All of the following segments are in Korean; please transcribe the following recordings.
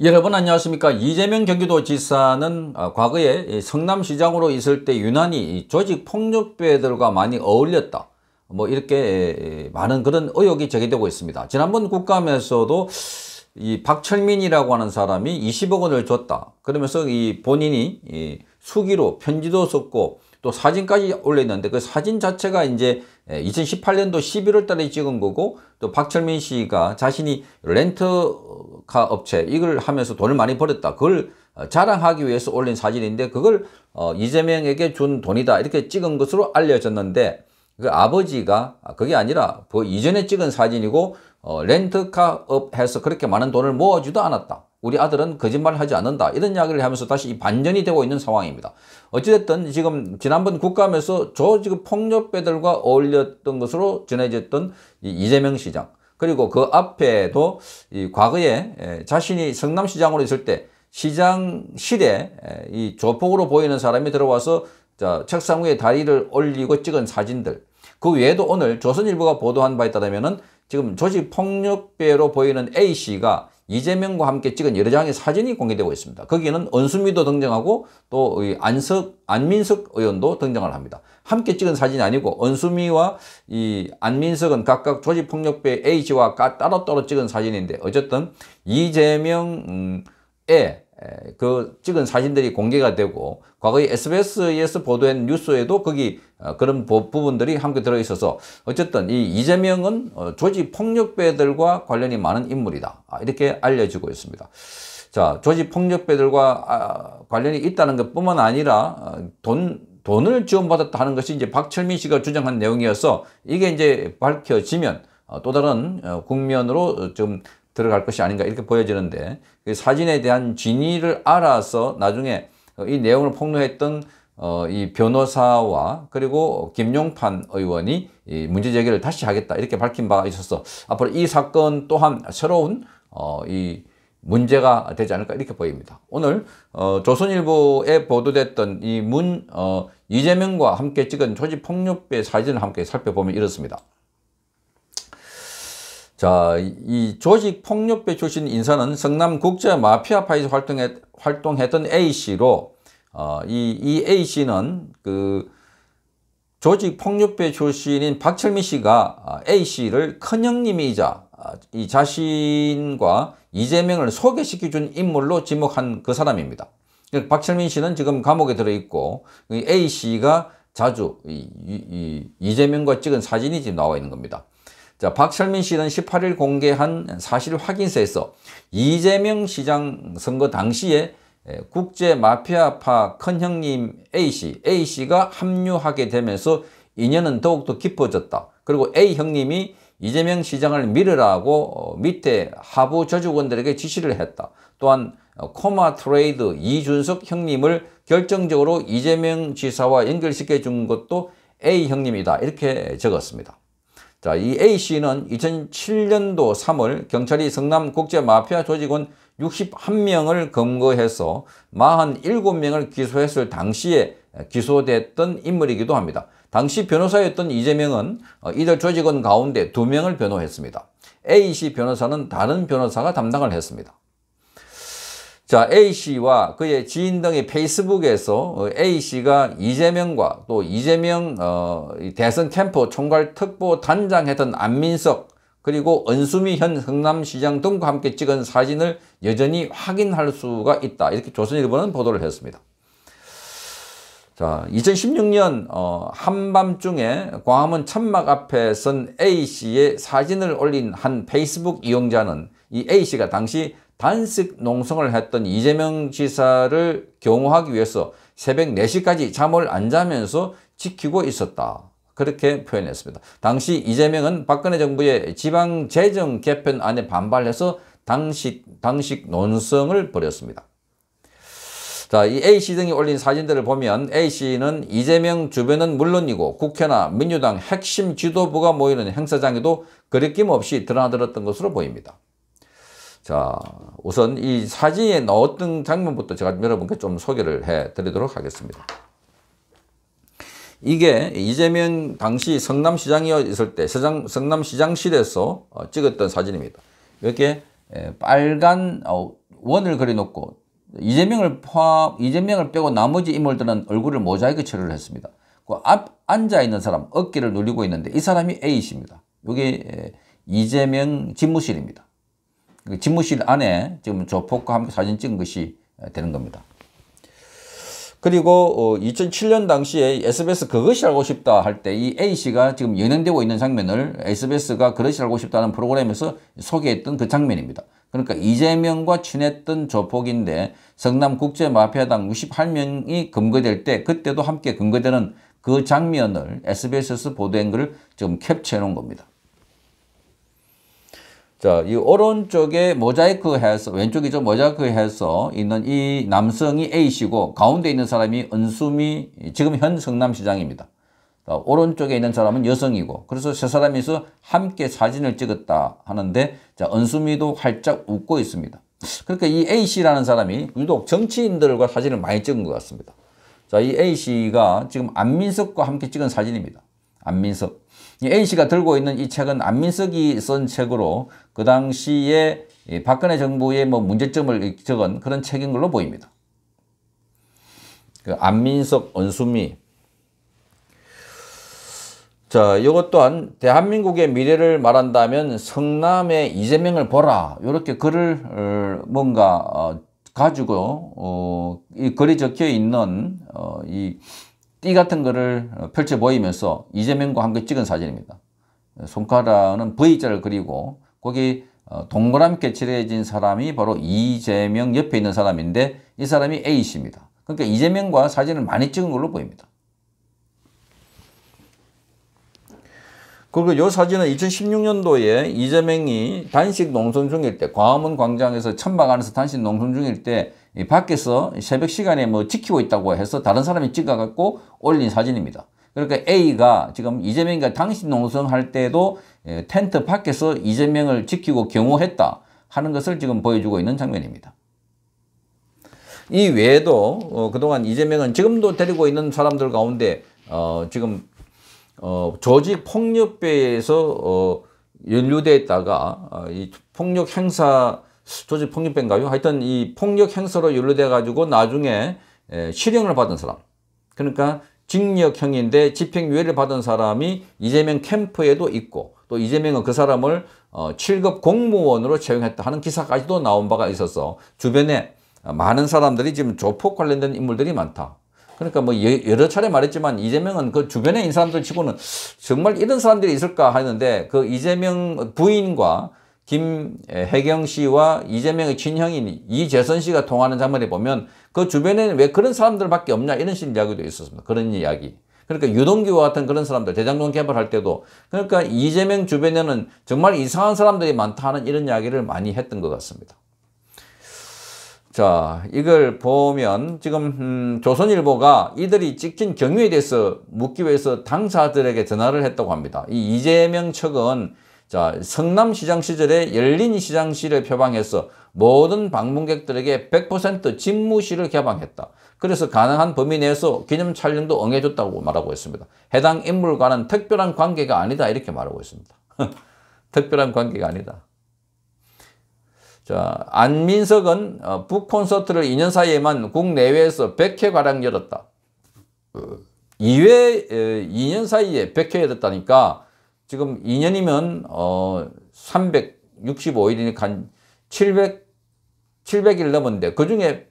여러분 안녕하십니까 이재명 경기도지사는 어, 과거에 성남시장으로 있을 때 유난히 조직폭력배들과 많이 어울렸다 뭐 이렇게 많은 그런 의혹이 제기되고 있습니다 지난번 국감에서도 이 박철민이라고 하는 사람이 20억 원을 줬다 그러면서 이 본인이 이 수기로 편지도 썼고 또 사진까지 올렸는데 그 사진 자체가 이제 2018년도 예, 11월 달에 찍은 거고 또 박철민 씨가 자신이 렌터카 업체 이걸 하면서 돈을 많이 벌었다. 그걸 어, 자랑하기 위해서 올린 사진인데 그걸 어, 이재명에게 준 돈이다 이렇게 찍은 것으로 알려졌는데 그 아버지가 아, 그게 아니라 그 이전에 찍은 사진이고 어, 렌트카업해서 그렇게 많은 돈을 모아주지도 않았다. 우리 아들은 거짓말을 하지 않는다. 이런 이야기를 하면서 다시 반전이 되고 있는 상황입니다. 어찌됐든 지금 지난번 국감에서 저 지금 폭력배들과 어울렸던 것으로 전해졌던 이재명 시장 그리고 그 앞에도 과거에 자신이 성남시장으로 있을 때 시장실에 이 조폭으로 보이는 사람이 들어와서 책상 위에 다리를 올리고 찍은 사진들 그 외에도 오늘 조선일보가 보도한 바에 따르면 지금 조직폭력배로 보이는 A씨가 이재명과 함께 찍은 여러 장의 사진이 공개되고 있습니다. 거기에는 언수미도 등장하고 또 안석, 안민석 의원도 등장을 합니다. 함께 찍은 사진이 아니고 언수미와 이 안민석은 각각 조직폭력배 A씨와 따로따로 찍은 사진인데 어쨌든 이재명의 그 찍은 사진들이 공개가 되고 과거에 SBS에서 보도한 뉴스에도 거기 어, 그런 부분들이 함께 들어 있어서 어쨌든 이 이재명은 어, 조직 폭력배들과 관련이 많은 인물이다 아, 이렇게 알려지고 있습니다. 자 조직 폭력배들과 아, 관련이 있다는 것뿐만 아니라 어, 돈 돈을 지원받았다 하는 것이 이제 박철민 씨가 주장한 내용이어서 이게 이제 밝혀지면 또 다른 국면으로 좀 들어갈 것이 아닌가 이렇게 보여지는데 그 사진에 대한 진위를 알아서 나중에 이 내용을 폭로했던 어, 이 변호사와 그리고 김용판 의원이 이 문제 제기를 다시 하겠다 이렇게 밝힌 바가 있어서 앞으로 이 사건 또한 새로운 어, 이 문제가 되지 않을까 이렇게 보입니다. 오늘 어, 조선일보에 보도됐던 이 문, 어, 이재명과 함께 찍은 조직폭력배 사진을 함께 살펴보면 이렇습니다. 자, 이 조직 폭력배 출신 인사는 성남 국제 마피아파에서 활동했, 활동했던 A씨로, 어, 이, 이 A씨는 그 조직 폭력배 출신인 박철민 씨가 아, A씨를 큰형님이자 아, 이 자신과 이재명을 소개시켜준 인물로 지목한 그 사람입니다. 박철민 씨는 지금 감옥에 들어있고 A씨가 자주 이, 이, 이재명과 찍은 사진이 지금 나와 있는 겁니다. 자, 박철민 씨는 18일 공개한 사실 확인서에서 이재명 시장 선거 당시에 국제 마피아파 큰형님 A씨, A씨가 합류하게 되면서 인연은 더욱더 깊어졌다. 그리고 A 형님이 이재명 시장을 밀으라고 어, 밑에 하부 저주원들에게 지시를 했다. 또한 어, 코마 트레이드 이준석 형님을 결정적으로 이재명 지사와 연결시켜 준 것도 A 형님이다. 이렇게 적었습니다. 자, 이 A씨는 2007년도 3월 경찰이 성남 국제 마피아 조직원 61명을 검거해서 47명을 기소했을 당시에 기소됐던 인물이기도 합니다. 당시 변호사였던 이재명은 어, 이들 조직원 가운데 2명을 변호했습니다. A씨 변호사는 다른 변호사가 담당을 했습니다. 자 A씨와 그의 지인 등의 페이스북에서 어, A씨가 이재명과 또 이재명 어, 대선 캠프 총괄 특보 단장했던 안민석 그리고 은수미 현흥남시장 등과 함께 찍은 사진을 여전히 확인할 수가 있다. 이렇게 조선일보는 보도를 했습니다. 자, 2016년 어, 한밤중에 광화문 천막 앞에 선 A씨의 사진을 올린 한 페이스북 이용자는 이 A씨가 당시 단식 농성을 했던 이재명 지사를 경호하기 위해서 새벽 4시까지 잠을 안 자면서 지키고 있었다. 그렇게 표현했습니다. 당시 이재명은 박근혜 정부의 지방재정 개편안에 반발해서 당식, 당식 논성을 벌였습니다. 자, 이 A씨 등이 올린 사진들을 보면 A씨는 이재명 주변은 물론이고 국회나 민주당 핵심 지도부가 모이는 행사장에도 그리낌 없이 드나들었던 러 것으로 보입니다. 자, 우선 이 사진에 넣었던 장면부터 제가 여러분께 좀 소개를 해 드리도록 하겠습니다. 이게 이재명 당시 성남시장이었을 때 시장, 성남시장실에서 어, 찍었던 사진입니다. 이렇게 빨간 어, 원을 그려놓고 이재명을 포함, 이재명을 빼고 나머지 인물들은 얼굴을 모자이크 처리를 했습니다. 그 앞, 앉아있는 사람, 어깨를 누리고 있는데 이 사람이 A씨입니다. 여기 이재명 집무실입니다. 그 집무실 안에 지금 조폭과 함께 사진 찍은 것이 되는 겁니다. 그리고 2007년 어, 당시에 SBS 그것이 알고 싶다 할 때 이 A씨가 지금 연행되고 있는 장면을 SBS가 그것이 알고 싶다는 프로그램에서 소개했던 그 장면입니다. 그러니까 이재명과 친했던 조폭인데 성남국제마피아당 68명이 검거될 때 그때도 함께 검거되는 그 장면을 SBS에서 보도한 것 지금 캡처해 놓은 겁니다. 자, 이 오른쪽에 모자이크 해서, 왼쪽이죠. 모자이크 해서 있는 이 남성이 A씨고, 가운데 있는 사람이 은수미, 지금 현 성남시장입니다. 자, 오른쪽에 있는 사람은 여성이고, 그래서 세 사람이서 함께 사진을 찍었다 하는데, 자, 은수미도 활짝 웃고 있습니다. 그러니까 이 A씨라는 사람이 유독 정치인들과 사진을 많이 찍은 것 같습니다. 자, 이 A씨가 지금 안민석과 함께 찍은 사진입니다. 안민석. 이 A씨가 들고 있는 이 책은 안민석이 쓴 책으로 그 당시에 박근혜 정부의 뭐 문제점을 적은 그런 책인 걸로 보입니다. 그 안민석, 언수미. 자, 이것 또한 대한민국의 미래를 말한다면 성남의 이재명을 보라. 이렇게 글을 어, 뭔가 어, 가지고 어, 이 글이 적혀 있는 어, 이띠 같은 거를 펼쳐 보이면서 이재명과 함께 찍은 사진입니다. 손가락은 V자를 그리고 거기 어, 동그랗게 칠해진 사람이 바로 이재명 옆에 있는 사람인데 이 사람이 A씨입니다. 그러니까 이재명과 사진을 많이 찍은 걸로 보입니다. 그리고 이 사진은 2016년도에 이재명이 단식 농선 중일 때 광화문 광장에서 천막 안에서 단식 농선 중일 때 밖에서 새벽 시간에 뭐 지키고 있다고 해서 다른 사람이 찍어갖고 올린 사진입니다. 그러니까 A가 지금 이재명이 당신 농성할 때도 예, 텐트 밖에서 이재명을 지키고 경호했다 하는 것을 지금 보여주고 있는 장면입니다. 이 외에도 어, 그동안 이재명은 지금도 데리고 있는 사람들 가운데 어, 지금 어, 조직 폭력배에서 어, 연루돼 있다가 어, 아, 이 폭력 행사 조직 폭력배인가요? 하여튼 이 폭력 행사로 연루돼 가지고 나중에 에, 예, 실형을 받은 사람 그러니까 징역형인데 집행유예를 받은 사람이 이재명 캠프에도 있고 또 이재명은 그 사람을 어, 7급 공무원으로 채용했다 하는 기사까지도 나온 바가 있어서 주변에 많은 사람들이 지금 조폭 관련된 인물들이 많다. 그러니까 뭐 여러 차례 말했지만 이재명은 그 주변에 인 사람들 치고는 정말 이런 사람들이 있을까 하는데 그 이재명 부인과 김혜경 씨와 이재명의 친형인 이재선 씨가 통하는 장면에 보면 그 주변에는 왜 그런 사람들밖에 없냐 이런 식의 이야기도 있었습니다. 그런 이야기. 그러니까 유동규와 같은 그런 사람들, 대장동 개발할 때도 그러니까 이재명 주변에는 정말 이상한 사람들이 많다는 이런 이야기를 많이 했던 것 같습니다. 자, 이걸 보면 지금 음, 조선일보가 이들이 찍힌 경위에 대해서 묻기 위해서 당사들에게 전화를 했다고 합니다. 이 이재명 측은 자, 성남시장 시절에 열린 시장실을 표방해서 모든 방문객들에게 100% 집무실을 개방했다. 그래서 가능한 범위 내에서 기념 촬영도 응해줬다고 말하고 있습니다. 해당 인물과는 특별한 관계가 아니다 이렇게 말하고 있습니다. 특별한 관계가 아니다. 자, 안민석은 어, 북콘서트를 2년 사이에만 국내외에서 100회가량 열었다. 2회, 어, 2년 사이에 100회 열었다니까 지금 2년이면 어 365일이니까 한 700, 700일 넘었는데 그 중에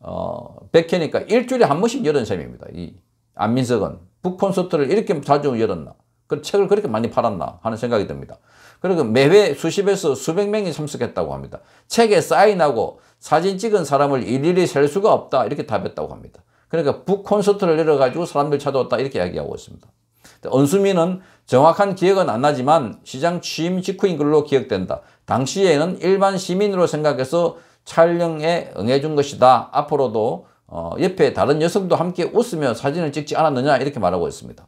어 100회니까 일주일에 한 번씩 열은 셈입니다. 이 안민석은 북콘서트를 이렇게 자주 열었나 그 책을 그렇게 많이 팔았나 하는 생각이 듭니다. 그리고 매회 수십에서 수백 명이 참석했다고 합니다. 책에 사인하고 사진 찍은 사람을 일일이 셀 수가 없다 이렇게 답했다고 합니다. 그러니까 북콘서트를 열어가지고 사람들 찾아왔다 이렇게 이야기하고 있습니다. 언수민은 정확한 기억은 안 나지만 시장 취임 직후인 걸로 기억된다. 당시에는 일반 시민으로 생각해서 촬영에 응해준 것이다. 앞으로도 어, 옆에 다른 여성도 함께 웃으며 사진을 찍지 않았느냐 이렇게 말하고 있습니다.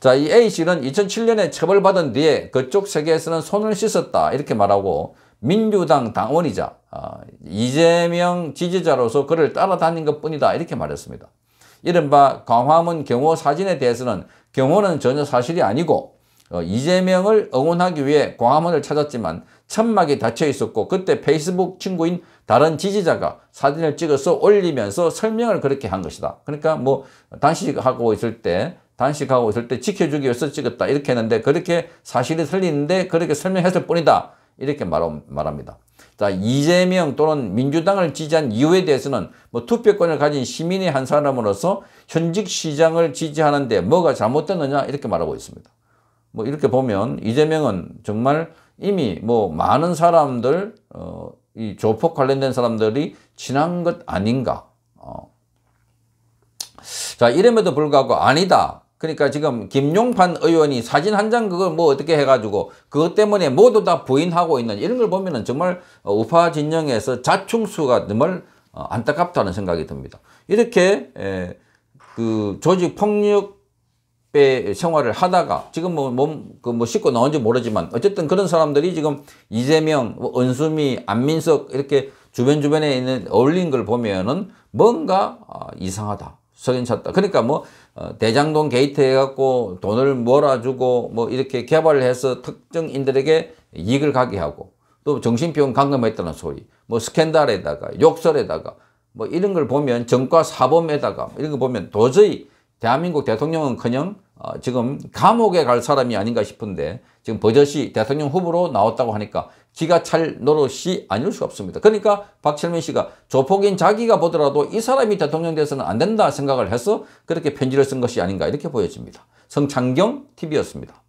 자, 이 A씨는 2007년에 처벌받은 뒤에 그쪽 세계에서는 손을 씻었다 이렇게 말하고 민주당 당원이자 아, 이재명 지지자로서 그를 따라다닌 것뿐이다 이렇게 말했습니다. 이른바 광화문 경호 사진에 대해서는 경호는 전혀 사실이 아니고 어, 이재명을 응원하기 위해 광화문을 찾았지만 천막이 닫혀 있었고 그때 페이스북 친구인 다른 지지자가 사진을 찍어서 올리면서 설명을 그렇게 한 것이다. 그러니까 뭐 단식하고 있을 때 단식하고 있을 때 지켜주기 위해서 찍었다 이렇게 했는데 그렇게 사실이 틀리는데 그렇게 설명했을 뿐이다 이렇게 말합니다. 자 이재명 또는 민주당을 지지한 이유에 대해서는 뭐 투표권을 가진 시민의 한 사람으로서 현직 시장을 지지하는데 뭐가 잘못됐느냐 이렇게 말하고 있습니다. 뭐 이렇게 보면 이재명은 정말 이미 뭐 많은 사람들 어, 이 조폭 관련된 사람들이 친한 것 아닌가 어. 자 이름에도 불구하고 아니다 그러니까 지금 김용판 의원이 사진 한 장 그걸 뭐 어떻게 해가지고 그것 때문에 모두 다 부인하고 있는 이런 걸 보면은 정말 어, 우파 진영에서 자충수가 정말 어, 안타깝다는 생각이 듭니다. 이렇게 예, 그 조직 폭력배 생활을 하다가 지금 뭐 몸그뭐 씻고 나온지 모르지만 어쨌든 그런 사람들이 지금 이재명, 뭐 은수미, 안민석 이렇게 주변 주변에 있는 어울린 걸 보면은 뭔가 아, 이상하다. 석연쳤다 그러니까 뭐 어, 대장동 게이트 해갖고 돈을 몰아주고 뭐 이렇게 개발을 해서 특정인들에게 이익을 가게 하고 또 정신병 감금했다는 소리 뭐 스캔들에다가 욕설에다가 뭐 이런 걸 보면 정과 사범에다가 이런 걸 보면 도저히 대한민국 대통령은커녕 어 지금 감옥에 갈 사람이 아닌가 싶은데 지금 버젓이 대통령 후보로 나왔다고 하니까 기가찰 노릇이 아닐 수 없습니다. 그러니까 박철민 씨가 조폭인 자기가 보더라도 이 사람이 대통령 돼서는 안 된다 생각을 해서 그렇게 편지를 쓴 것이 아닌가 이렇게 보여집니다. 성창경 TV였습니다.